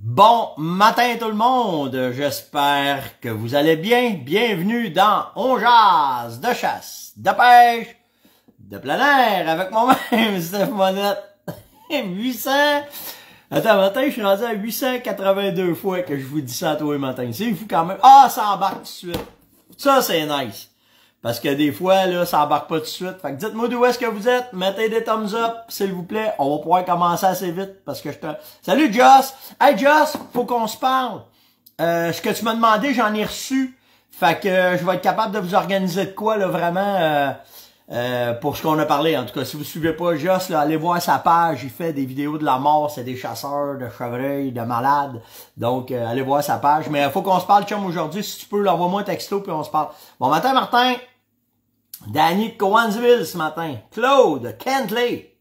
Bon matin tout le monde, j'espère que vous allez bien. Bienvenue dans On jase de chasse, de pêche, de plein air avec moi-même, Steph Monette. 800... Attends, matin, je suis rendu à 882 fois que je vous dis ça toi tous les matins. C'est fou quand même. Ah, ça embarque tout de suite. Ça, c'est nice. Parce que des fois, là, ça embarque pas tout de suite. Fait que dites-moi d'où est-ce que vous êtes. Mettez des thumbs up, s'il vous plaît. On va pouvoir commencer assez vite parce que je te... Salut, Joss! Hey, Joss, faut qu'on se parle. Euh, ce que tu m'as demandé, j'en ai reçu. Fait que euh, je vais être capable de vous organiser de quoi, là, vraiment... Euh... Euh, pour ce qu'on a parlé. En tout cas, si vous suivez pas Joss, allez voir sa page. Il fait des vidéos de la mort. C'est des chasseurs, de chevreuils, de malades. Donc, euh, allez voir sa page. Mais il euh, faut qu'on se parle, chum, aujourd'hui. Si tu peux, envoie-moi un texto, puis on se parle. Bon matin, Martin. Danny de Cowansville ce matin. Claude, Kentley.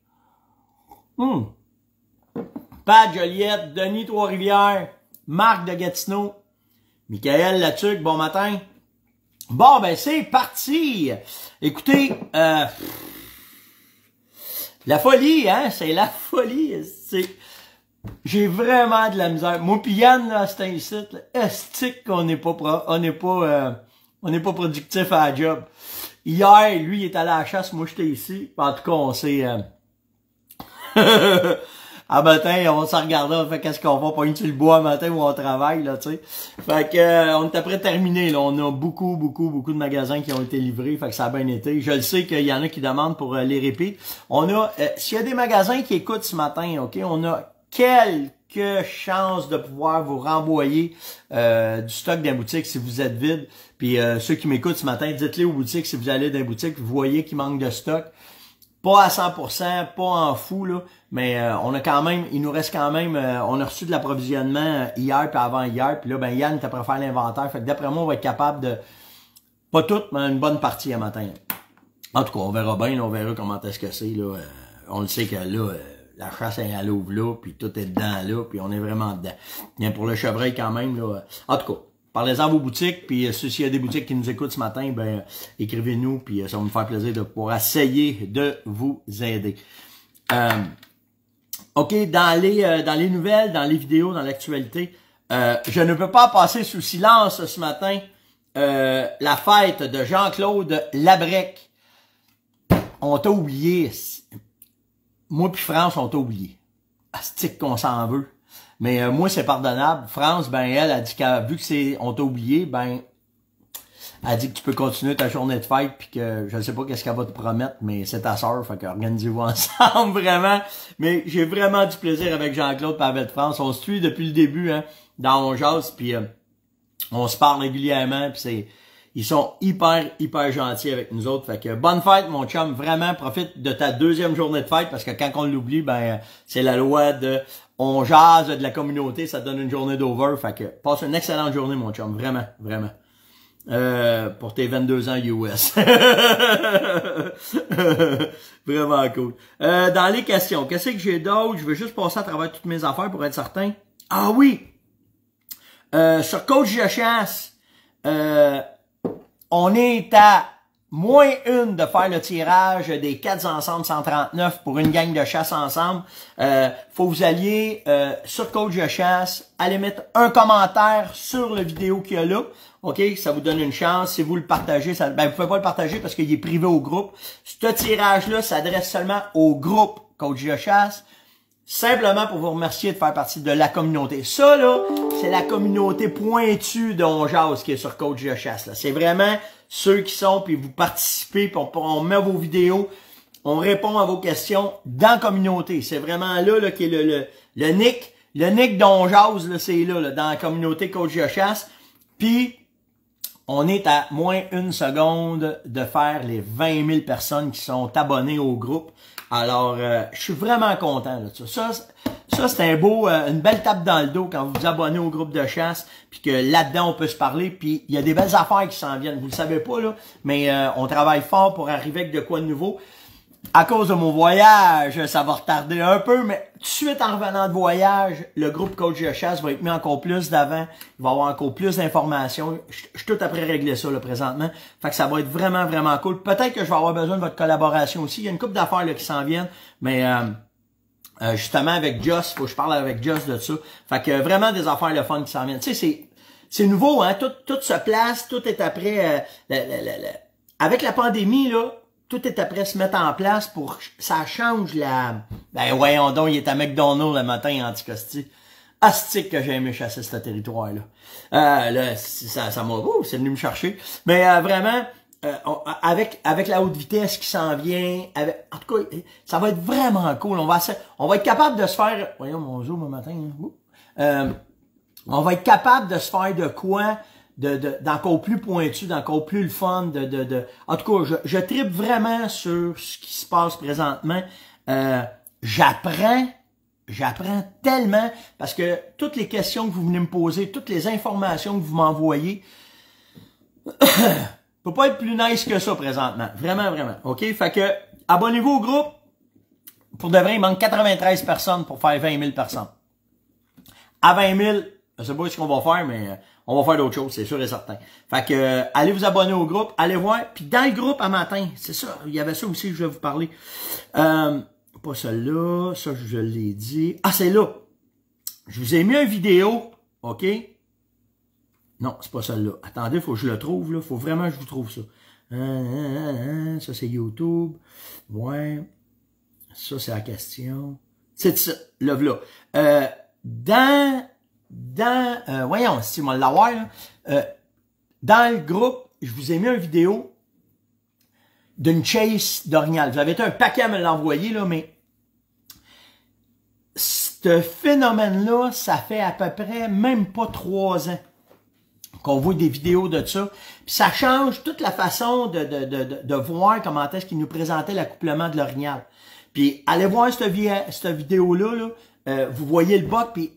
Hmm. Pat Joliette, Denis Trois-Rivières, Marc de Gatineau, Michael Latuc, bon matin. Bon, ben c'est parti. Écoutez, euh, la folie, hein, c'est la folie. J'ai vraiment de la misère. Moi c'est un site, qu'on n'est pas, on n'est pas, euh, on n'est pas productif à la job. Hier, lui, il est allé à la chasse, moi j'étais ici. En tout cas, on s'est, euh, à ah matin, ben, on s'en regardait, on fait qu'est-ce qu'on va, pas sur le bois matin où on travaille, là, tu sais. Fait que, euh, on est après terminé, là. On a beaucoup, beaucoup, beaucoup de magasins qui ont été livrés, fait que ça a bien été. Je le sais qu'il y en a qui demandent pour euh, les répits. On a, euh, s'il y a des magasins qui écoutent ce matin, OK, on a quelques chance de pouvoir vous renvoyer du stock d'un boutique si vous êtes vide. Puis ceux qui m'écoutent ce matin, dites-les aux boutiques si vous allez dans boutique, boutique, vous voyez qu'il manque de stock. Pas à 100%, pas en fou, là, mais euh, on a quand même, il nous reste quand même, euh, on a reçu de l'approvisionnement euh, hier puis avant hier, puis là, ben Yann t'as préféré l'inventaire. Fait que d'après moi, on va être capable de, pas tout, mais une bonne partie à matin. En tout cas, on verra bien, on verra comment est-ce que c'est, là. on le sait que là, la chasse est à l'ouvre là, puis tout est dedans là, puis on est vraiment dedans. Bien pour le chevreuil quand même, là. En tout cas, parlez-en à vos boutiques, puis euh, s'il y a des boutiques qui nous écoutent ce matin, ben écrivez-nous, puis euh, ça va nous faire plaisir de pouvoir essayer de vous aider. Euh, OK, dans les, dans les nouvelles, dans les vidéos, dans l'actualité, je ne peux pas passer sous silence ce matin la fête de Jean-Claude Labrec. On t'a oublié. Moi puis France, on t'a oublié. Astique qu'on s'en veut. Mais euh, moi, c'est pardonnable. France, ben elle a dit qu'à vu que c'est on t'a oublié, ben elle dit que tu peux continuer ta journée de fête puis que je sais pas qu'est-ce qu'elle va te promettre, mais c'est ta soeur, fait que organisez-vous ensemble vraiment. Mais j'ai vraiment du plaisir avec Jean-Claude Pavette France. On se suit depuis le début, hein, dans mon puis euh, on se parle régulièrement, puis c'est ils sont hyper, hyper gentils avec nous autres. Fait que bonne fête, mon chum. Vraiment, profite de ta deuxième journée de fête parce que quand on l'oublie, ben, c'est la loi de on jase de la communauté, ça donne une journée d'over. Fait que passe une excellente journée, mon chum. Vraiment, vraiment. Euh, pour tes 22 ans US. vraiment cool. Euh, dans les questions, qu'est-ce que j'ai d'autre? Je veux juste passer à travers toutes mes affaires pour être certain. Ah oui! Euh, sur Coach de chasse, on est à moins une de faire le tirage des quatre ensembles 139 pour une gang de chasse ensemble. Euh, faut vous alliez euh, sur Coach de chasse, allez mettre un commentaire sur la vidéo qu'il y a là. OK? Ça vous donne une chance. Si vous le partagez, ça, ben, vous pouvez pas le partager parce qu'il est privé au groupe. Ce tirage-là s'adresse seulement au groupe Coach de chasse. Simplement pour vous remercier de faire partie de la communauté. Ça, là, c'est la communauté pointue de qui est sur Coach de C'est vraiment ceux qui sont, puis vous participez, on, met vos vidéos, on répond à vos questions dans la communauté. C'est vraiment là, là qui est le, le, nick. Le nick d'On là c'est là, là, dans la communauté Coach de Puis, on est à moins une seconde de faire les 20 000 personnes qui sont abonnées au groupe. Alors, euh, je suis vraiment content de ça. Ça, c'est un beau, euh, une belle tape dans le dos quand vous vous abonnez au groupe de chasse, puis que là-dedans, on peut se parler, puis il y a des belles affaires qui s'en viennent. Vous le savez pas, là, mais euh, on travaille fort pour arriver avec de quoi de nouveau à cause de mon voyage, ça va retarder un peu, mais tout de suite en revenant de voyage, le groupe Coach de chasse va être mis encore plus d'avant. Il va avoir encore plus d'informations. Je suis tout après régler ça là, présentement. Fait que ça va être vraiment, vraiment cool. Peut-être que je vais avoir besoin de votre collaboration aussi. Il y a une couple d'affaires qui s'en viennent, mais euh, euh, justement avec Joss, faut que je parle avec Joss de ça. Fait que vraiment des affaires le fun qui s'en viennent. Tu sais, c'est. C'est nouveau, hein? Tout, se place, tout est après. Euh, avec la pandémie, là, tout est après se mettre en place pour ça change la. Ben voyons donc, il est à McDonald's le matin anticosti. Astique que j'ai aimé chasser ce territoire-là. Euh, là, ça, ça m'a. Ouh, c'est venu me chercher. Mais euh, vraiment, euh, avec, avec la haute vitesse qui s'en vient, avec, en tout cas, eh, ça va être vraiment cool. On va, on va être capable de se faire. Voyons, mon zoom mon matin. Hein, on va être capable de se faire de quoi d'encore plus pointu, d'encore plus le fun. De, de, En tout cas, je, je tripe vraiment sur ce qui se passe présentement. Euh, j'apprends, j'apprends tellement parce que toutes les questions que vous venez me poser, toutes les informations que vous m'envoyez, peut pas être plus nice que ça présentement. Vraiment, vraiment. OK? Fait que, abonnez-vous au groupe. Pour de vrai, il manque 93 personnes pour faire 20 000 personnes. À 20 000, je sais pas ce qu'on va faire, mais euh, on va faire d'autres choses, c'est sûr et certain. Fait que euh, allez vous abonner au groupe, allez voir. Puis dans le groupe à matin, c'est ça, il y avait ça aussi que je vais vous parler. Euh, pas celle-là, ça je l'ai dit. Ah, c'est là. Je vous ai mis une vidéo, OK? Non, c'est pas celle-là. Attendez, faut que je le trouve, là. Faut vraiment que je vous trouve ça. Ah, ah, ah, ça, c'est YouTube. Ouais. Ça, c'est la question. C'est ça, le là. Euh, dans dans, euh, voyons, si on l'a euh, dans le groupe, je vous ai mis une vidéo d'une chase d'orignal. Vous avez un paquet à me l'envoyer, là, mais ce phénomène-là, ça fait à peu près même pas trois ans qu'on voit des vidéos de ça. Puis ça change toute la façon de, de, de, de voir comment est-ce qu'il nous présentait l'accouplement de l'orignal. Puis allez voir cette, cette vidéo-là, euh, vous voyez le bot, puis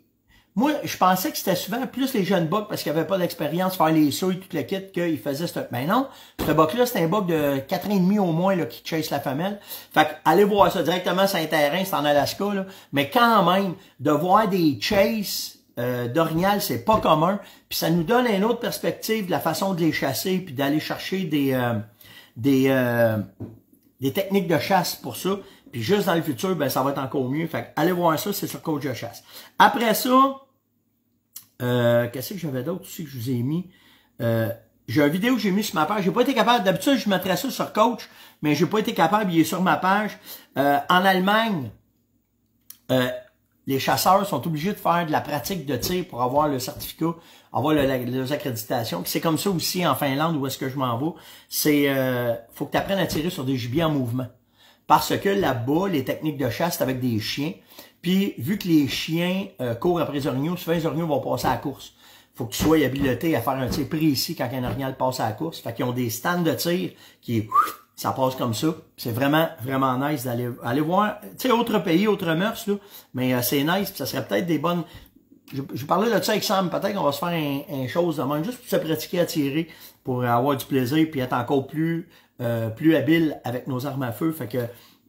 moi, je pensais que c'était souvent plus les jeunes bucks parce qu'ils n'avaient pas d'expérience faire les sauts et toutes les kits qu'ils faisaient ce... Mais ben non, ce buck-là, c'est un buck de demi au moins là, qui chase la femelle. Fait que, allez voir ça directement sur un terrain, c'est en Alaska. Là. Mais quand même, de voir des chases euh, d'orignal, c'est pas commun. Puis ça nous donne une autre perspective de la façon de les chasser puis d'aller chercher des... Euh, des, euh, des techniques de chasse pour ça. Puis juste dans le futur, ben, ça va être encore mieux. Fait allez voir ça, c'est sur Coach de chasse. Après ça, euh, qu'est-ce que j'avais d'autre aussi que je vous ai mis? Euh, j'ai une vidéo que j'ai mis sur ma page. J'ai pas été capable. D'habitude, je mettrais ça sur coach, mais j'ai pas été capable. Il est sur ma page. Euh, en Allemagne, les chasseurs sont obligés de faire de la pratique de tir pour avoir le certificat, avoir le, les accréditations. C'est comme ça aussi en Finlande où est-ce que je m'en vais. C'est euh, faut que tu apprennes à tirer sur des gibiers en mouvement. Parce que là-bas, les techniques de chasse, c'est avec des chiens. Puis, vu que les chiens euh, courent après les orignaux, souvent les orignaux vont passer à la course. faut que tu sois habilité à faire un tir précis quand un orignal passe à la course. Fait qu'ils ont des stands de tir qui ça passe comme ça. C'est vraiment, vraiment nice d'aller aller voir, tu sais, autre pays, autre mœurs, là. Mais euh, c'est nice, ça serait peut-être des bonnes... Je, je parlais de ça avec Sam, peut-être qu'on va se faire un, chose de juste pour se pratiquer à tirer, pour avoir du plaisir, puis être encore plus euh, plus habile avec nos armes à feu. Fait que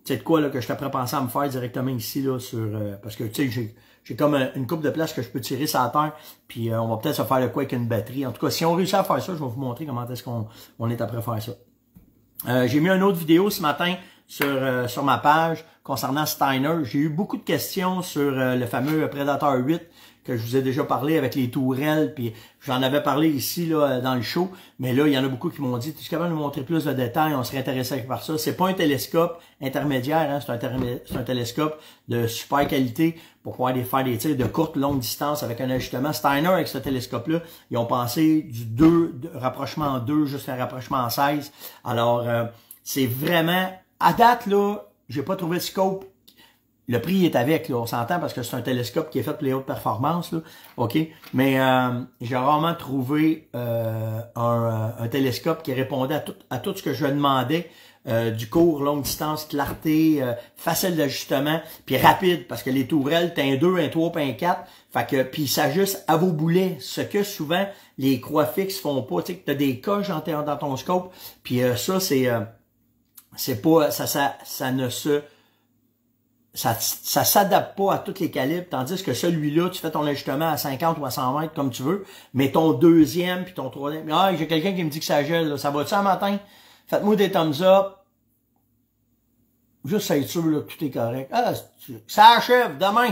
c'est de quoi là, que je t'apprends penser à me faire directement ici là sur euh, parce que tu sais j'ai comme euh, une coupe de place que je peux tirer sur la terre puis on va peut-être se faire le quoi avec une batterie. En tout cas, si on réussit à faire ça, je vais vous montrer comment est-ce qu'on on est après faire ça. j'ai mis une autre vidéo ce matin sur sur ma page concernant Steiner. J'ai eu beaucoup de questions sur le fameux Predator 8 que je vous ai déjà parlé avec les tourelles, puis j'en avais parlé ici là, euh, dans le show, mais là, il y en a beaucoup qui m'ont dit, tu es capable de nous montrer plus de détails, on serait intéressé par ça. C'est pas un télescope intermédiaire, hein, c'est un, télescope de super qualité pour pouvoir aller faire des tirs de courte, longue distance avec un ajustement. Steiner, avec ce télescope-là, ils ont pensé du 2, rapprochement en 2 jusqu'à rapprochement en 16. Alors, euh, c'est vraiment, à date, là, j'ai pas trouvé le scope le prix est avec, on s'entend parce que c'est un télescope qui est fait pour les hautes performances, là, ok. Mais euh, j'ai rarement trouvé euh, euh, un, télescope qui répondait à tout, à tout ce que je demandais. du court, longue distance, clarté, facile d'ajustement, puis rapide, parce que les tourelles, t'as un 2, un 3, un 4, fait que, puis ça s'ajuste à vos boulets, ce que souvent les croix fixes font pas, tu sais, t'as des coches dans, dans ton scope, puis ça, c'est, c'est pas, ça, ça, ça ne se ça, ça s'adapte pas à tous les calibres, tandis que celui-là, tu fais ton ajustement à 50 ou à 100 mètres comme tu veux, mais ton deuxième puis ton troisième, ah, j'ai quelqu'un qui me dit que ça gèle, là. ça va-tu un matin? Faites-moi des thumbs up. Juste être sûr que tout est correct. Ah, ça achève demain.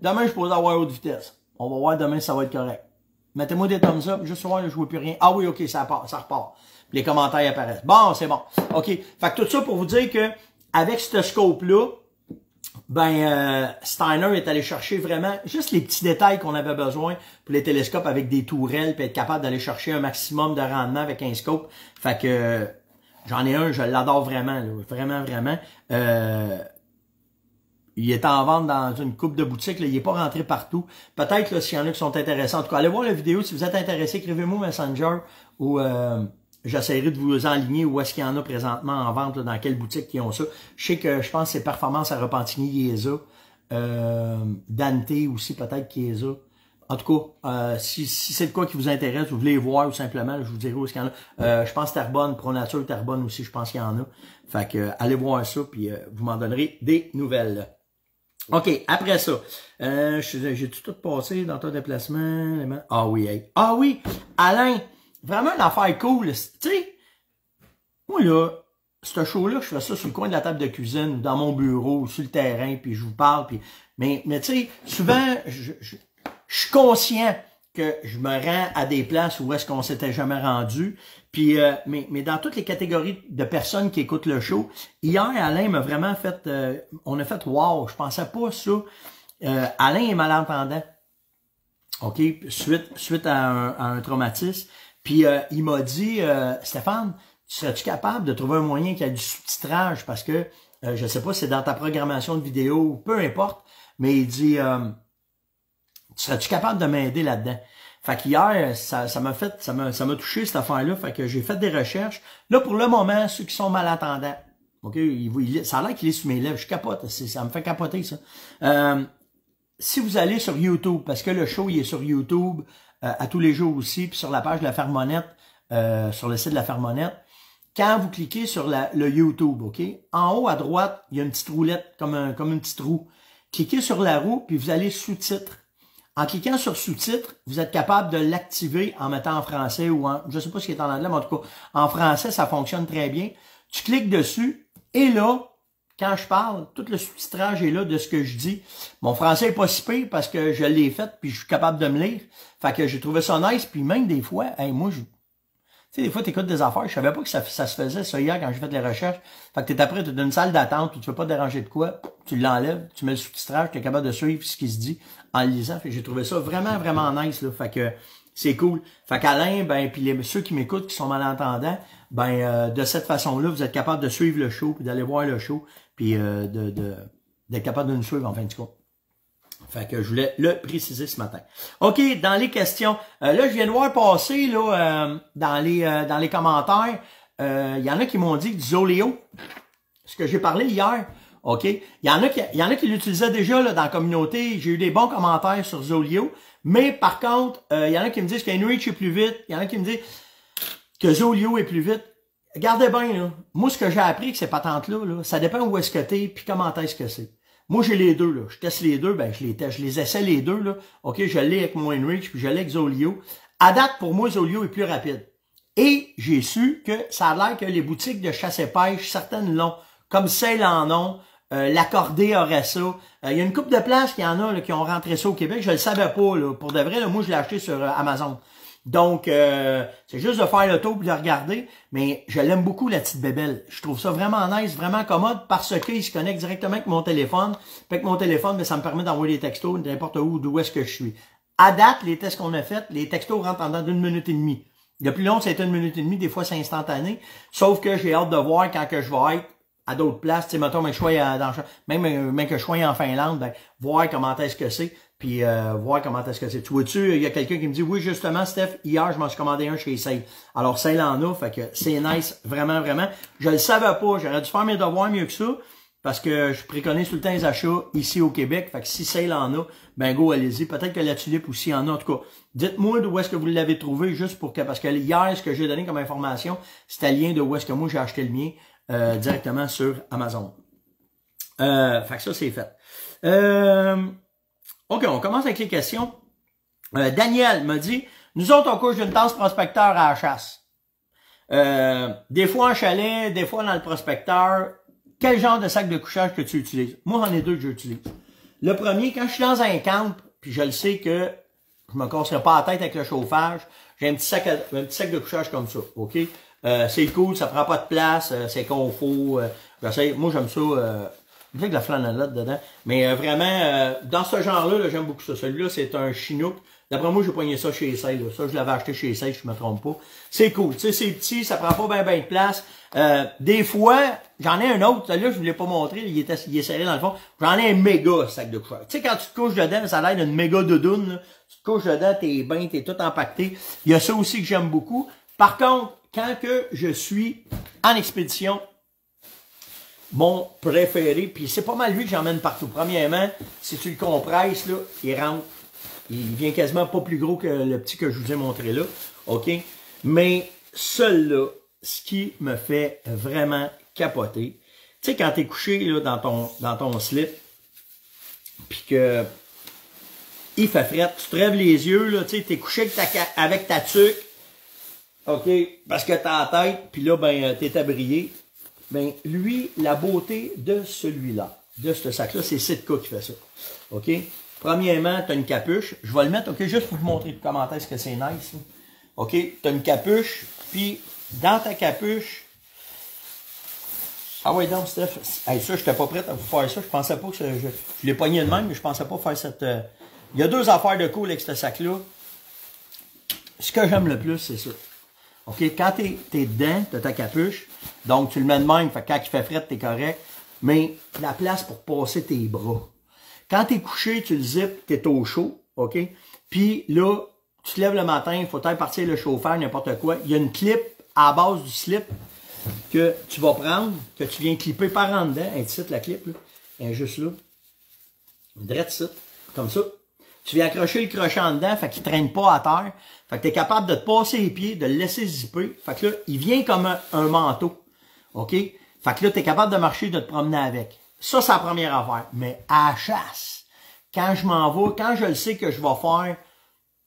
Demain, je pourrais avoir haute vitesse. On va voir demain si ça va être correct. Mettez-moi des thumbs up, juste voir, je ne vois plus rien. Ah oui, ok, ça part, ça repart. Les commentaires apparaissent. Bon, c'est bon. OK. Fait tout ça pour vous dire que avec ce scope-là, ben euh, Steiner est allé chercher vraiment juste les petits détails qu'on avait besoin pour les télescopes avec des tourelles, puis être capable d'aller chercher un maximum de rendement avec un scope. Fait que euh, j'en ai un, je l'adore vraiment, vraiment, vraiment. Euh, il est en vente dans une coupe de boutique, il est pas rentré partout. Peut-être s'il y en a qui sont intéressants. En tout cas, allez voir la vidéo si vous êtes intéressé, écrivez-moi Messenger ou euh, J'essaierai de vous enligner où est-ce qu'il y en a présentement en vente, dans quelle boutique qui ont ça. Je sais que je pense que c'est Performance à Repentigny qui Euh, Dante aussi peut-être qui En tout cas, euh, si, si c'est le quoi qui vous intéresse, vous voulez voir ou simplement, je vous dirai où est-ce qu'il y en a. Euh, je pense Tarbonne, Pronature Tarbonne aussi, je pense qu'il y en a. Fait que euh, allez voir ça, puis vous m'en donnerez des nouvelles. OK, après ça, j'ai tout passé dans ton déplacement. Ah oui, hey. ah oui, Alain, vraiment l'affaire affaire cool. Tu sais, moi là, ce show-là, je fais ça sur le coin de la table de cuisine, dans mon bureau, sur le terrain, puis je vous parle. Puis... Mais, mais tu sais, souvent, je, je, je, suis conscient que je me rends à des places où est-ce qu'on s'était jamais rendu. Puis, euh, mais, mais dans toutes les catégories de personnes qui écoutent le show, hier, Alain m'a vraiment fait... Euh, on a fait « wow », je pensais pas ça. Euh, Alain est malentendant. OK? Suite, suite à un traumatisme. Puis euh, il m'a dit, euh, Stéphane, serais-tu capable de trouver un moyen qui a du sous-titrage? Parce que, euh, je ne sais pas si c'est dans ta programmation de vidéo peu importe, mais il dit, serais-tu capable de m'aider là-dedans? Fait qu'hier, ça, ça m'a fait, ça m'a, ça m'a touché cette affaire-là. Fait que j'ai fait des recherches. Là, pour le moment, ceux qui sont malentendants, ok, il, ça a l'air qu'il est sous mes lèvres. Je capote, ça me fait capoter ça. si vous allez sur YouTube, parce que le show il est sur YouTube, euh, à tous les jours aussi, puis sur la page de la Fermonette, euh, sur le site de la Fermonette. Quand vous cliquez sur le YouTube, OK? En haut à droite, il y a une petite roulette, comme, un, comme une petite roue. Cliquez sur la roue, puis vous allez sous titre En cliquant sur sous titre vous êtes capable de l'activer en mettant en français ou en, je sais pas ce qui est en anglais, mais en tout cas, en français, ça fonctionne très bien. Tu cliques dessus et là, quand je parle, tout le sous-titrage est là de ce que je dis. Mon français est pas si pire parce que je l'ai fait puis je suis capable de me lire. Fait que j'ai trouvé ça nice puis même des fois, moi je tu sais, des fois, tu écoutes des affaires. Je savais pas que ça, se faisait ça hier quand j'ai fait les recherches. Fait que t'es après, t'es dans une salle d'attente tu veux pas déranger de quoi. Tu l'enlèves, tu mets le sous-titrage, t'es capable de suivre ce qui se dit en lisant. j'ai trouvé ça vraiment, vraiment nice, là. Fait que c'est cool. Fait qu'Alain, ben, puis ceux qui m'écoutent, qui sont malentendants, ben, euh, de cette façon-là, vous êtes capable de suivre le show puis d'aller voir le show puis euh, de, d'être capable de nous suivre en fin de compte. Fait que je voulais le préciser ce matin. OK, dans les questions, euh, là, je viens de voir passer là, euh, dans, les, dans les commentaires, il y en a qui m'ont dit du Zoléo, ce que j'ai parlé hier, OK? Il y en a qui, y en a qui l'utilisaient déjà là, dans la communauté. J'ai eu des bons commentaires sur Zolio. Mais par contre, il y en a qui me disent qu'Enrich est plus vite. Il y en a qui me disent que Zolio est plus vite. Gardez bien, Moi, ce que j'ai appris que ces patentes-là, ça dépend où est-ce que t'es, puis comment est-ce que c'est. Moi, j'ai les deux, là. Je teste les deux, ben, je les teste. Je les essaie les deux, là. OK, je l'ai avec mon Enrich, puis je l'ai avec Zolio. À date, pour moi, Zolio est plus rapide. Et j'ai su que ça a l'air que les boutiques de chasse et pêche, certaines l'ont, comme celle en ont, euh, l'accordé aurait ça. Euh, il y a une coupe de places qui en a qui ont rentré ça au Québec. Je le savais pas, là. Pour de vrai, là, moi, je l'ai acheté sur euh, Amazon. Donc, euh, c'est juste de faire le tour et de regarder. Mais je l'aime beaucoup, la petite bébelle. Je trouve ça vraiment nice, vraiment commode parce qu'il se connecte directement avec mon téléphone. avec mon téléphone, mais ben, ça me permet d'envoyer des textos n'importe où, d'où est-ce que je suis. À date, les tests qu'on a faits, les textos rentrent en d'une minute et demie. Le plus long, c'est une minute et demie. Des fois, c'est instantané. Sauf que j'ai hâte de voir quand que je vais être à d'autres places. mettons, même, même que je sois en Finlande, ben, voir comment est-ce que c'est puis euh, voir comment est-ce que c'est. Tu vois-tu, il y a quelqu'un qui me dit, oui, justement, Steph, hier, je m'en suis commandé un chez Sale. Alors, Sale en a, fait que c'est nice, vraiment, vraiment. Je le savais pas, j'aurais dû faire mes devoirs mieux que ça, parce que je préconise tout le temps les achats ici au Québec, fait que si Sale en a, ben go, allez-y. Peut-être que la tulipe aussi en a, en tout cas. Dites-moi d'où est-ce que vous l'avez trouvé, juste pour que, parce que hier, ce que j'ai donné comme information, c'était le lien de où est-ce que moi j'ai acheté le mien, euh, directement sur Amazon. Euh, fait que ça, c'est fait. Euh, OK, on commence avec les questions. Euh, Daniel me dit, nous autres, on couche d'une tasse prospecteur à la chasse. Euh, des fois en chalet, des fois dans le prospecteur. Quel genre de sac de couchage que tu utilises? Moi, j'en ai deux que j'utilise. Le premier, quand je suis dans un camp, puis je le sais que je me casserai pas la tête avec le chauffage, j'ai un petit sac, un petit sac de couchage comme ça, OK? Euh, c'est cool, ça prend pas de place, euh, c'est confort. moi, j'aime ça il fait de la flanelette dedans. Mais euh, vraiment, euh, dans ce genre-là, j'aime beaucoup ça. Celui-là, c'est un chinook. D'après moi, j'ai poigné ça chez Essay. Ça, je l'avais acheté chez Essay, je me trompe pas. C'est cool. Tu sais, c'est petit, ça prend pas bien ben de place. Euh, des fois, j'en ai un autre. Celui-là, je ne vous l'ai pas montré. Il, il est serré dans le fond. J'en ai un méga sac de couchage. Tu sais, quand tu te couches dedans, ça a l'air d'une méga doudoune. Tu te couches dedans, t'es tu t'es tout empaqueté. Il y a ça aussi que j'aime beaucoup. Par contre, quand que je suis en expédition, mon préféré, puis c'est pas mal lui que j'emmène partout. Premièrement, si tu le compresses, là, il rentre. Il vient quasiment pas plus gros que le petit que je vous ai montré là. OK? Mais seul là ce qui me fait vraiment capoter, tu sais, quand tu es couché là, dans, ton, dans ton slip, puis que il fait fret, tu te rêves les yeux, là, tu sais, couché avec ta, avec tuque, OK, parce que t'as la tête, puis là, ben, t'es abrié, ben, lui, la beauté de celui-là, de ce sac-là, c'est Sitka qui fait ça. OK? Premièrement, t'as une capuche. Je vais le mettre, OK, juste pour vous montrer comment est-ce que c'est nice. OK? T'as une capuche, puis dans ta capuche, ah ouais, donc, Steph, hey, ça, je pas prêt à vous faire ça. Je pensais pas que je, je l'ai pogné de même, mais je pensais pas faire cette. Euh, Il y a deux affaires de cool avec ce sac-là. Ce que j'aime le plus, c'est ça. OK? Quand t'es es dedans, t'as ta capuche, donc tu le mets de même, fait quand il fait tu t'es correct, mais la place pour passer tes bras. Quand es couché, tu le zippes, t'es au chaud, OK? Puis là, tu te lèves le matin, il faut peut-être partir le chauffeur, n'importe quoi. Il y a une clip à base du slip que tu vas prendre, que tu viens clipper par en dedans. Elle la clip, là. est juste là. Drette ça. Comme ça. Tu viens accrocher le crochet en dedans, fait qu'il traîne pas à terre. Fait que tu es capable de te passer les pieds, de le laisser zipper. Fait que là, il vient comme un, manteau. OK? Fait que là, tu capable de marcher, de te promener avec. Ça, c'est la première affaire. Mais à chasse, quand je m'en vais, quand je le sais que je vais faire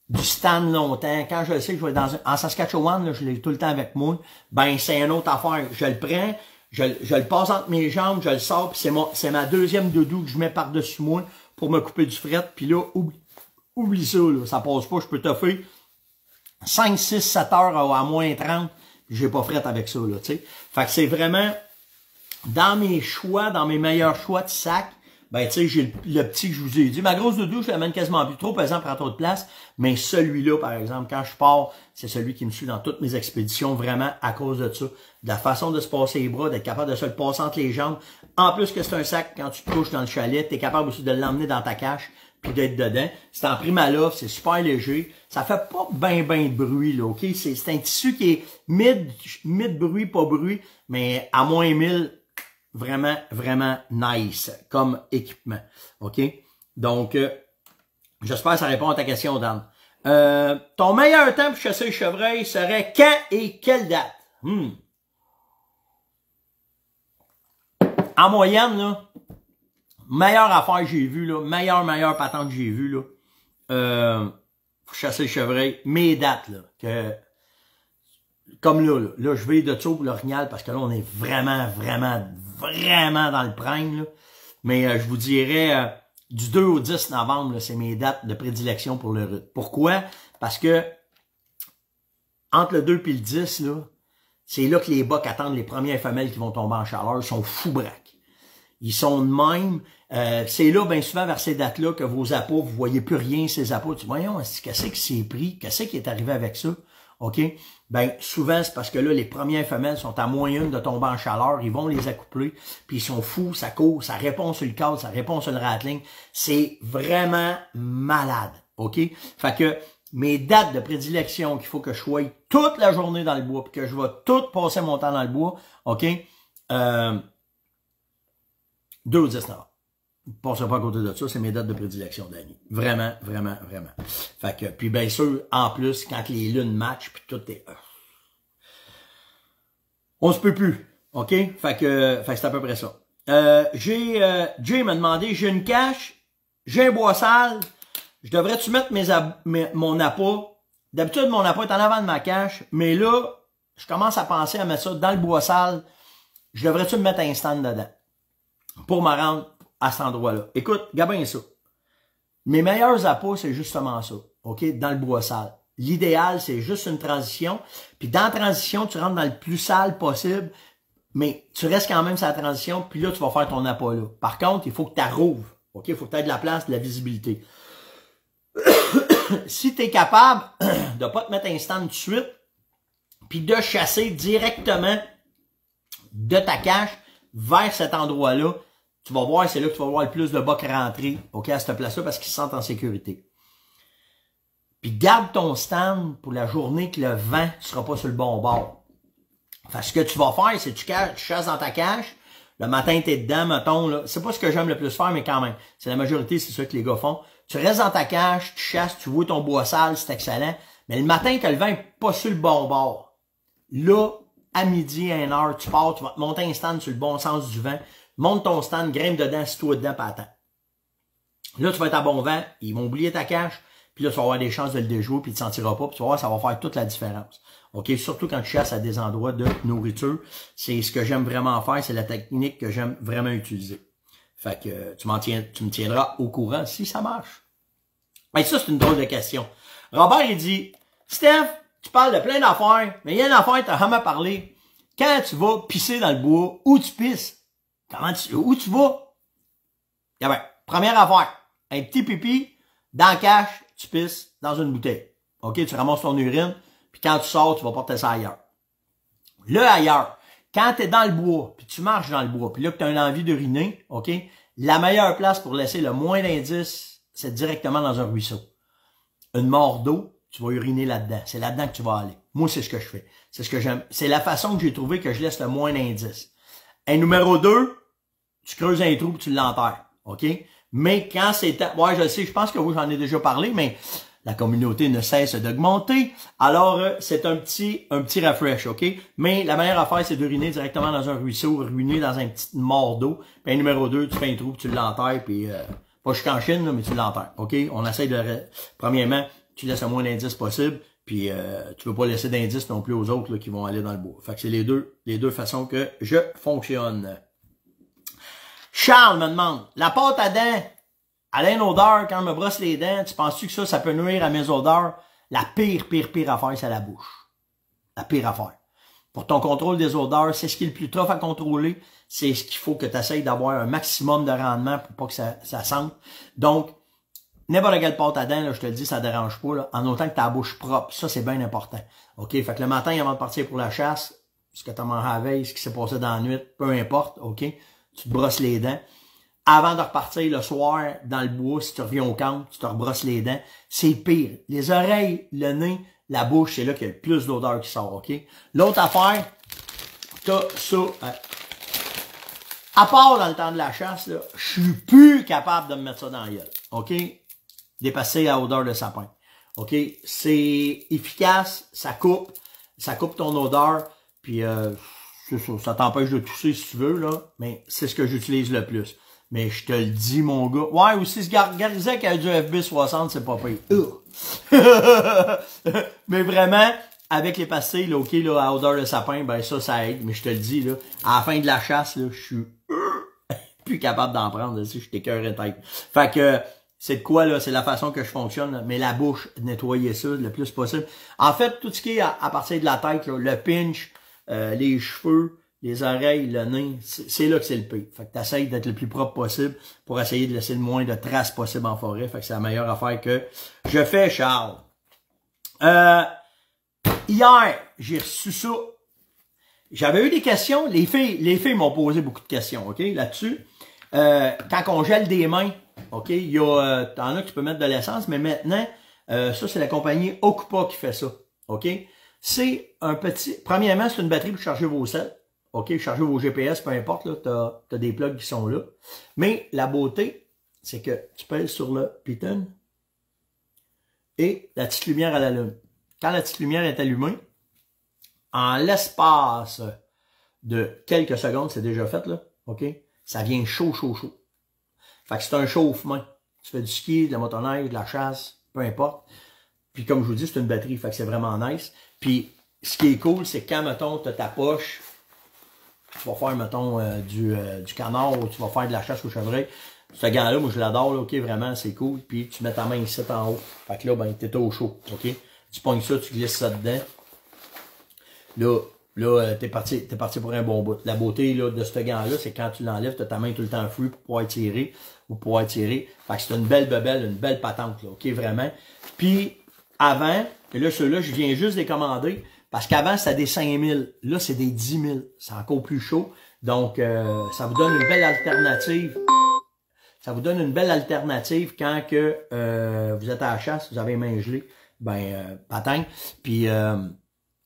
du stand longtemps, quand je le sais que je vais dans un... En Saskatchewan, là, je l'ai tout le temps avec moi, ben c'est une autre affaire. Je le prends, je, le passe entre mes jambes, je le sors, puis c'est, c'est ma deuxième doudou que je mets par-dessus moi pour me couper du fret. Puis là, oublie, oublie ça, là, ça passe pas, je peux t'offrir 5, 6, 7 heures à moins 30, j'ai pas fret avec ça, là, tu Fait que c'est vraiment, dans mes choix, dans mes meilleurs choix de sac, ben, tu sais, j'ai le, petit que je vous ai dit. Ma grosse doudou, je l'amène quasiment plus trop, pesant trop de place. Mais celui-là, par exemple, quand je pars, c'est celui qui me suit dans toutes mes expéditions, vraiment, à cause de ça. De la façon de se passer les bras, d'être capable de se le passer entre les jambes. En plus que c'est un sac, quand tu te couches dans le chalet, tu es capable aussi de l'emmener dans ta cache puis d'être dedans. C'est en l'offre, c'est super léger. Ça fait pas ben ben de bruit, là, OK? C'est un tissu qui est mid, mid bruit, pas bruit, mais à moins 1000, vraiment, vraiment nice comme équipement, OK? Donc, euh, j'espère que ça répond à ta question, Dan. Euh, ton meilleur temps pour chasser le chevreuil serait quand et quelle date? Hmm. En moyenne, là, meilleure affaire que j'ai vue, là, meilleure, meilleure patente que j'ai vue, là, euh, pour chasser le chevreuil, mes dates, là, que, comme là, là, je vais de tout pour l'orignal, parce que là, on est vraiment, vraiment, vraiment dans le prime, Mais euh, je vous dirais, euh, du 2 au 10 novembre, c'est mes dates de prédilection pour le Pourquoi? Parce que entre le 2 et le 10, là, c'est là que les bocs attendent les premières femelles qui vont tomber en chaleur. sont fous Ils sont de même. Euh, c'est là, bien souvent, vers ces dates-là, que vos apôts, vous voyez plus rien, ces appôts. Tu voyons, qu'est-ce qui s'est pris? Qu'est-ce qui est arrivé avec ça? OK? Ben, souvent, c'est parce que là, les premières femelles sont à moyenne de tomber en chaleur. Ils vont les accoupler, puis ils sont fous, ça court, ça répond sur le cadre, ça répond sur le rattling. C'est vraiment malade. OK? Fait que mes dates de prédilection qu'il faut que je sois toute la journée dans le bois, puis que je vais tout passer mon temps dans le bois, OK? Euh, 2 au Pensez pas à côté de ça, c'est mes dates de prédilection d'année. Vraiment, vraiment, vraiment. Fait que, puis bien sûr, en plus, quand les lunes matchent, puis tout est... Euh, on se peut plus, OK? Fait que, fait c'est à peu près ça. Euh, j'ai, euh, Jay m'a demandé, j'ai une cache, j'ai un bois sale, je devrais-tu mettre mes, mon appât? D'habitude, mon appât est en avant de ma cache, mais là, je commence à penser à mettre ça dans le bois sale. Je devrais-tu me mettre un stand dedans? Pour me rendre à cet endroit-là. Écoute, gabin ça. Mes meilleurs appos, c'est justement ça, OK, dans le bois sale. L'idéal, c'est juste une transition. Puis dans la transition, tu rentres dans le plus sale possible, mais tu restes quand même sa la transition, puis là, tu vas faire ton appât là. Par contre, il faut que tu arrouves. OK? Il faut que tu aies de la place, de la visibilité. si tu es capable de pas te mettre un stand de suite, puis de chasser directement de ta cache vers cet endroit-là, tu vas voir, c'est là que tu vas voir le plus de bocs rentrer ok, à cette place-là parce qu'ils se sentent en sécurité. Puis garde ton stand pour la journée que le vent ne sera pas sur le bon bord. Enfin, ce que tu vas faire, c'est que tu, chasses dans ta cage le matin, t'es dedans, mettons, là. C'est pas ce que j'aime le plus faire, mais quand même. C'est la majorité, c'est ça que les gars font. Tu restes dans ta cage tu chasses, tu vois ton bois sale, c'est excellent. Mais le matin, que le vent n'est pas sur le bon bord. Là, à midi, à une heure, tu pars, tu vas te monter un stand sur le bon sens du vent monte ton stand, grimpe dedans, si toi dedans, pas attends. Là, tu vas être à bon vent, ils vont oublier ta cache, puis là, tu vas avoir des chances de le déjouer, puis tu ne sentiras pas, puis tu vas voir, ça va faire toute la différence. OK? Surtout quand tu chasses à des endroits de nourriture. C'est ce que j'aime vraiment faire, c'est la technique que j'aime vraiment utiliser. Fait que euh, tu, m'en tu me tiendras au courant si ça marche. Mais ça, c'est une drôle de question. Robert, il dit, Steph, tu parles de plein d'affaires, mais il y a une affaire, t'as jamais parlé. Quand tu vas pisser dans le bois, où tu pisses, Comment tu, où tu vas? Eh ben, première affaire, un petit pipi, dans le cache, tu pisses dans une bouteille. OK, tu ramasses ton urine, puis quand tu sors, tu vas porter ça ailleurs. Le ailleurs, quand tu es dans le bois, puis tu marches dans le bois, puis là que tu as une envie d'uriner, OK, la meilleure place pour laisser le moins d'indices, c'est directement dans un ruisseau. Une mort d'eau, tu vas uriner là-dedans. C'est là-dedans que tu vas aller. Moi, c'est ce que je fais. C'est ce que j'aime. C'est la façon que j'ai trouvé que je laisse le moins d'indices. Et numéro 2, tu creuses un trou tu l'enterres. OK? Mais quand c'est... Ouais, je sais, je pense que vous, j'en ai déjà parlé, mais la communauté ne cesse d'augmenter. Alors, euh, c'est un petit, un petit refresh, OK? Mais la manière à faire, c'est d'uriner directement dans un ruisseau, ruiner dans un petit mort d'eau. Puis numéro deux, tu fais un trou, tu l'enterres, puis euh, pas jusqu'en Chine, mais tu l'enterres, OK? On essaie de... Premièrement, tu laisses le moins d'indices possible, puis euh, tu veux pas laisser d'indices non plus aux autres qui vont aller dans le bois. Fait que c'est les deux, les deux façons que je fonctionne. Charles me demande, la pâte à dents, elle a une odeur quand on me brosse les dents. Tu penses-tu que ça, ça peut nuire à mes odeurs? La pire, pire, pire affaire, c'est la bouche. La pire affaire. Pour ton contrôle des odeurs, c'est ce qui est le plus tough à contrôler. C'est ce qu'il faut que tu essayes d'avoir un maximum de rendement pour pas que ça, ça sente. Donc, n'importe la pâte à dents, là, je te le dis, ça dérange pas, là, en autant que ta bouche propre. Ça, c'est bien important. OK? Fait que le matin, avant de partir pour la chasse, ce que tu as mangé la ce qui s'est passé dans la nuit, peu importe, OK? tu te brosses les dents. Avant de repartir le soir dans le bois, si tu reviens au camp, tu te rebrosses les dents. C'est pire. Les oreilles, le nez, la bouche, c'est là qu'il y a le plus d'odeur qui sort, OK? L'autre affaire, t'as ça. Hein. À part dans le temps de la chasse, je suis plus capable de me mettre ça dans la gueule, OK? Dépasser la odeur de sapin. OK? C'est efficace, ça coupe, ça coupe ton odeur, puis... Euh, ça, t'empêche de tousser si tu veux, là, mais c'est ce que j'utilise le plus. Mais je te le dis, mon gars. Ouais, aussi, ce Garizek a du FB60, c'est pas pire. mais vraiment, avec les pastilles, là, ok, là, à odeur de sapin, ben ça, ça aide, mais je te le dis, là, à la fin de la chasse, là, je suis euh, plus capable d'en prendre, si je t'écœure tête. Fait que, c'est de quoi, là, c'est la façon que je fonctionne, mais la bouche, nettoyer ça le plus possible. En fait, tout ce qui est à, partir de la tête, là, le pinch, euh, les cheveux, les oreilles, le nez, c'est là que c'est le pire. Fait que t'essayes d'être le plus propre possible pour essayer de laisser le moins de traces possible en forêt. Fait que c'est la meilleure affaire que je fais, Charles. Euh, hier, j'ai reçu ça. J'avais eu des questions. Les filles, les filles m'ont posé beaucoup de questions, OK, là-dessus. Euh, quand on gèle des mains, OK, il y a, euh, t'en as que tu mettre de l'essence, mais maintenant, ça, c'est la compagnie Okupa qui fait ça, OK? C'est un petit... Premièrement, c'est une batterie pour charger vos sels. OK, charger vos GPS, peu importe, tu as, as, des plugs qui sont là. Mais la beauté, c'est que tu pèses sur le piton et la petite lumière, la lune. Quand la petite lumière est allumée, en l'espace de quelques secondes, c'est déjà fait, là, OK? Ça vient chaud, chaud, chaud. Fait que c'est un chauffement. Tu fais du ski, de la motoneige, de la chasse, peu importe. Puis comme je vous dis, c'est une batterie, fait que c'est vraiment nice. Puis, ce qui est cool, c'est quand, mettons, tu as ta poche, tu vas faire, mettons, euh, du, euh, du, canard ou tu vas faire de la chasse au chevreuil. Ce gant-là, moi, je l'adore, OK, vraiment, c'est cool. Puis, tu mets ta main ici en haut. Fait que là, ben, t'es au chaud, OK? Tu pognes ça, tu glisses ça dedans. Là, là, euh, t'es parti, t'es parti pour un bon bout. La beauté, là, de ce gant-là, c'est quand tu l'enlèves, t'as ta main tout le temps free pour pouvoir tirer ou pouvoir tirer. Fait que c'est une belle bebelle, une belle patente, là, OK, vraiment. Puis, avant, et là, ceux-là, je viens juste les commander, parce qu'avant, c'était des 5000. Là, c'est des 10 000. C'est encore plus chaud. Donc, euh, ça vous donne une belle alternative. Ça vous donne une belle alternative quand que euh, vous êtes à la chasse, vous avez main mains Ben, euh, patin. Puis,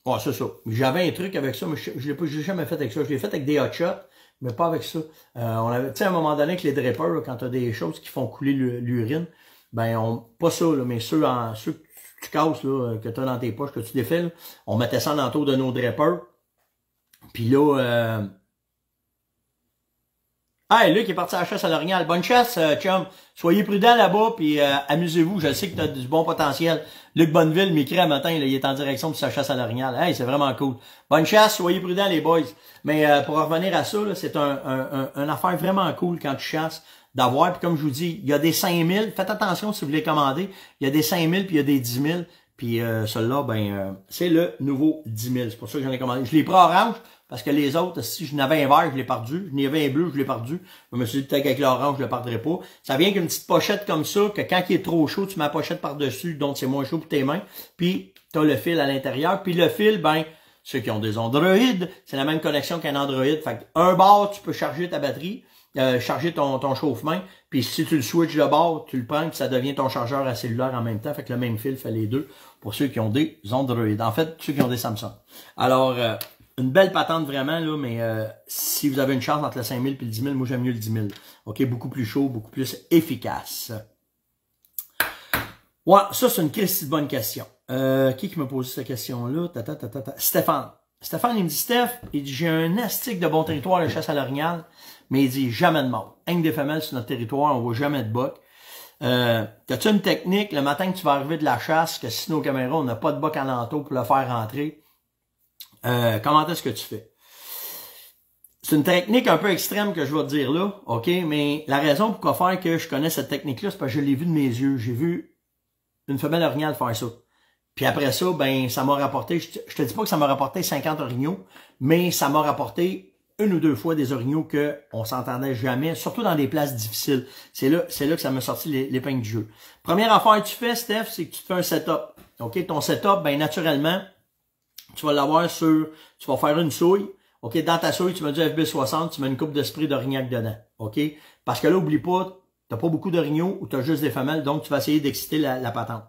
oh, c'est ça. J'avais un truc avec ça, mais je, l'ai jamais fait avec ça. Je l'ai fait avec des hot shots mais pas avec ça. on tu sais, à un moment donné, avec les drapeurs, quand tu as des choses qui font couler l'urine, ben, on, pas ça, là, mais ceux, en, ceux, tu casses là, euh, que tu as dans tes poches, que tu défiles. On mettait ça dans de nos drapeurs. Puis là, euh... Ah, Luc est parti à la chasse à l'orignal. Bonne chasse, euh, chum. Soyez prudent là-bas, puis euh, amusez-vous. Je sais que tu as du bon potentiel. Luc Bonneville m'écrit à matin, il est en direction de sa chasse à l'orignal. Hey, c'est vraiment cool. Bonne chasse, soyez prudent les boys. Mais pour revenir à ça, c'est un, affaire vraiment cool quand tu chasses d'avoir. Puis comme je vous dis, il y a des 5000. Faites attention si vous voulez commander. Il y a des 5000 puis il y a des 10 000. Puis euh, là ben, euh, c'est le nouveau 10 000. C'est pour ça que j'en ai commandé. Je l'ai pris orange parce que les autres, si je n'avais un vert, je l'ai perdu. Je n'avais un bleu, je l'ai perdu. Je me suis dit peut-être qu'avec l'orange, je ne le perdrai pas. Ça vient qu'une petite pochette comme ça, que quand il est trop chaud, tu mets la pochette par-dessus, donc c'est moins chaud pour tes mains. Puis tu as le fil à l'intérieur. Puis le fil, ben, ceux qui ont des Androïdes, c'est la même connexion qu'un Android. Fait un bar, tu peux charger ta batterie. Euh, charger ton, ton chauffe puis si tu le switches de bord, tu le prends, puis ça devient ton chargeur à cellulaire en même temps, fait que le même fil fait les deux, pour ceux qui ont des Android, en fait, ceux qui ont des Samsung. Alors, euh, une belle patente vraiment, là, mais euh, si vous avez une chance entre le 5000 et le 10 000, moi j'aime mieux le 10 000. OK, beaucoup plus chaud, beaucoup plus efficace. Ouais, ça c'est une question, bonne question. qui qui me pose cette question-là? Stéphane. Stéphane, il me dit, Steph, il dit, j'ai un astic de bon territoire le chasse à l'orignal mais il dit jamais de mort. Un des femelles sur notre territoire, on voit jamais de boc. Euh, as tu une technique le matin que tu vas arriver de la chasse, que si nos caméras, on n'a pas de à l'entour pour le faire rentrer? Euh, comment est-ce que tu fais? C'est une technique un peu extrême que je vais te dire là, OK? Mais la raison pourquoi faire que je connais cette technique-là, c'est parce que je l'ai vu de mes yeux. J'ai vu une femelle orignale faire ça. Puis après ça, ben, ça m'a rapporté, je te, te dis pas que ça m'a rapporté 50 orignaux, mais ça m'a rapporté une ou deux fois des orignaux qu'on s'entendait jamais, surtout dans des places difficiles. C'est là, c'est là que ça m'a sorti l'épingle du jeu. Première affaire que tu fais, Steph, c'est que tu fais un setup. OK? Ton setup, ben naturellement, tu vas l'avoir sur. Tu vas faire une souille. OK, dans ta souille, tu mets du FB60, tu mets une coupe de spray d'orignac dedans. Parce que là, oublie pas, t'as pas beaucoup d'orignaux ou as juste des femelles, donc tu vas essayer d'exciter la, la patente.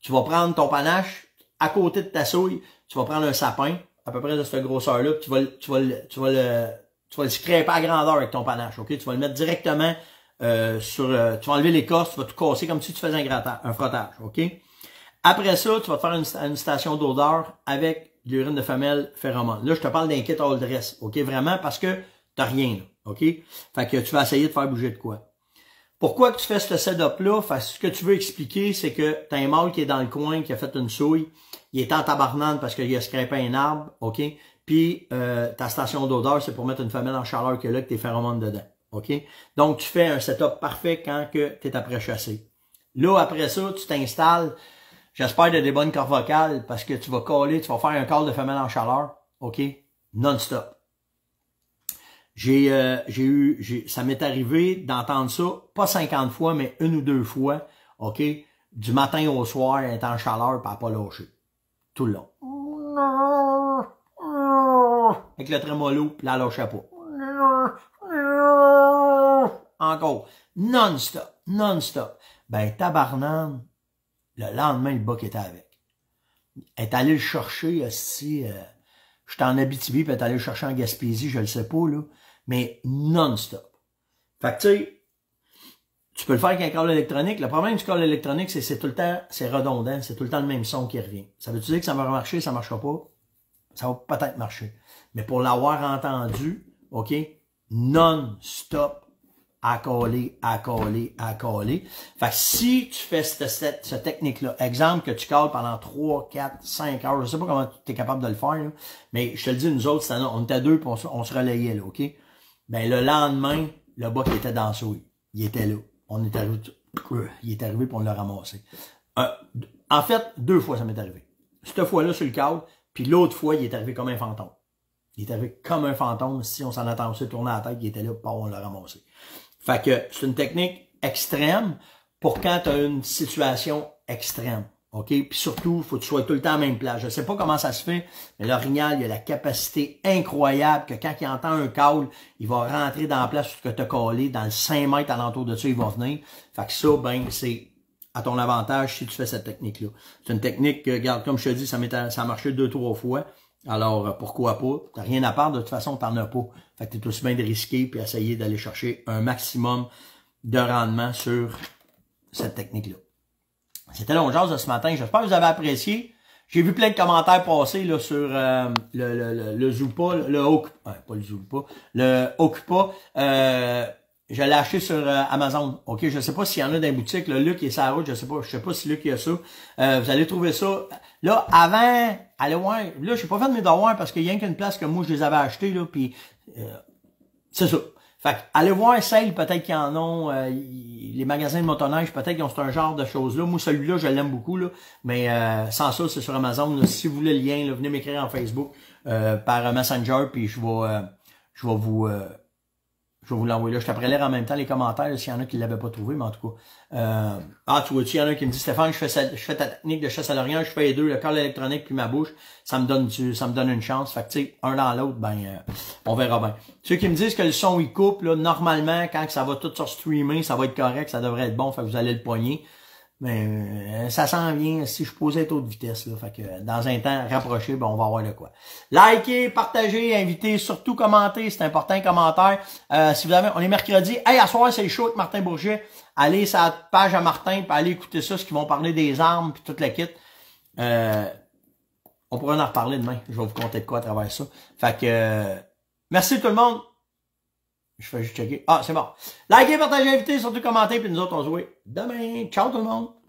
Tu vas prendre ton panache à côté de ta souille, tu vas prendre un sapin, à peu près de cette grosseur-là, tu vas, tu, vas, tu, vas le, tu vas scraper à grandeur avec ton panache, ok? Tu vas le mettre directement euh, sur... Euh, tu vas enlever l'écorce, tu vas tout casser comme si tu faisais un, grattage, un frottage, ok? Après ça, tu vas te faire une, une station d'odeur avec l'urine de femelle phéromone. Là, je te parle d'un kit all dress, ok? Vraiment, parce que t'as rien, ok? Fait que tu vas essayer de faire bouger de quoi. Pourquoi tu fais ce setup-là? ce que tu veux expliquer, c'est que t'as un mâle qui est dans le coin, qui a fait une souille, il est en tabarnane parce qu'il a scrapé un arbre, OK? Puis euh, ta station d'odeur, c'est pour mettre une femelle en chaleur que là, que tes phéromones dedans, OK? Donc, tu fais un setup parfait quand que es après chassé. Là, après ça, tu t'installes, j'espère, de des bonnes cordes vocales parce que tu vas coller, tu vas faire un corps de femelle en chaleur, OK? Non-stop. Euh, j'ai, eu, ça m'est arrivé d'entendre ça, pas 50 fois, mais une ou deux fois, OK? Du matin au soir, elle est en chaleur, pis elle pas lâché. Tout le long. Avec le tremolo puis elle lâchait pas. Encore. Non-stop, non-stop. Ben, tabarnane, le lendemain, le bok était avec. Elle est allé le chercher, aussi euh, je J'étais en Abitibi, puis elle est allée le chercher en Gaspésie, je le sais pas, là mais non-stop. Fait que tu sais, tu peux le faire avec un câble électronique. Le problème du câble électronique, c'est c'est tout le temps, c'est redondant, c'est tout le temps le même son qui revient. Ça veut dire que ça va marcher, ça marchera pas? Ça va peut-être marcher. Mais pour l'avoir entendu, OK, non-stop, à coller, à coller, à coller. Fait que si tu fais cette, technique-là, exemple que tu colles pendant 3, 4, 5 heures, je sais pas comment tu es capable de le faire, mais je te le dis, nous autres, on était deux, puis on, on se relayait, là, OK? Ben le lendemain, le bac était dans le Il était là. On est arrivé, euh, il est arrivé, pour on l'a ramassé. Euh, en fait, deux fois, ça m'est arrivé. Cette fois-là, sur le câble, puis l'autre fois, il est arrivé comme un fantôme. Il est arrivé comme un fantôme. Si on s'en attend aussi, tourner la tête, il était là, pour on l'a ramassé. Fait que c'est une technique extrême pour quand tu as une situation extrême. OK? Puis surtout, il faut que tu sois tout le temps à la même place. Je ne sais pas comment ça se fait, mais l'orignal, il a la capacité incroyable que quand il entend un call, il va rentrer dans la place que tu as collé, dans le 5 mètres alentour de ça, il va venir. Fait que ça, ben, c'est à ton avantage si tu fais cette technique-là. C'est une technique que, regarde, comme je te dis, ça, ça a marché deux, trois fois. Alors, euh, pourquoi pas? T'as rien à perdre, de toute façon, t'en as pas. Fait que t'es aussi bien de risquer puis essayer d'aller chercher un maximum de rendement sur cette technique-là. C'était là, de ce matin. J'espère que vous avez apprécié. J'ai vu plein de commentaires passer là, sur euh, le, le, le, le Zupa, le, le pas le le euh, je l'ai acheté sur euh, Amazon. OK, je sais pas s'il y en a dans les boutiques. Le Luc est sur route, je sais pas. Je sais pas si Luc il a ça. vous allez trouver ça. Là, avant, allez voir. Là, je j'ai pas fait de mes devoirs parce qu'il y a qu'une place que moi je les avais achetés. Là, puis c'est ça. Fait allez voir Sale, peut-être qu'ils en ont. Euh, les magasins de motoneige, peut-être qu'ils ont un genre de choses-là. Moi, celui-là, je l'aime beaucoup, là, mais euh, sans ça, c'est sur Amazon. Si vous voulez le lien, là, venez m'écrire en Facebook euh, par Messenger, puis je vais, je vais vous je vais vous l'envoyer là. Je te en même temps les commentaires s'il y en a qui ne l'avaient pas trouvé, mais en tout cas. Euh... ah, tu vois-tu, il y en a qui me dit Stéphane, je fais, je ta technique de chasse à l'Orient, je fais les deux, le corps électronique puis ma bouche, ça me donne du... ça me donne une chance. Fait que tu sais, un dans l'autre, ben euh, on verra bien. Ceux qui me disent que le son il coupe, là, normalement, quand ça va tout sur streamer, ça va être correct, ça devrait être bon, fait vous allez le poigner. Mais euh, ça s'en vient si je posais taux de vitesse. Là, fait que dans un temps rapproché, ben, on va voir le quoi. Likez, partagez, invitez, surtout commentez. C'est important, commentaire. Euh, si vous avez, on est mercredi. Hey, à soir, c'est chaud Martin Bourget. Allez sa page à Martin, puis allez écouter ça, ce qu'ils vont parler des armes, puis toute la kit. Euh, on pourra en reparler demain. Je vais vous compter de quoi à travers ça. Fait que merci tout le monde. Je fais juste checker. Ah, c'est bon. Likez, partagez, invitez, surtout commentez, puis nous autres, on se voit demain. Ciao tout le monde!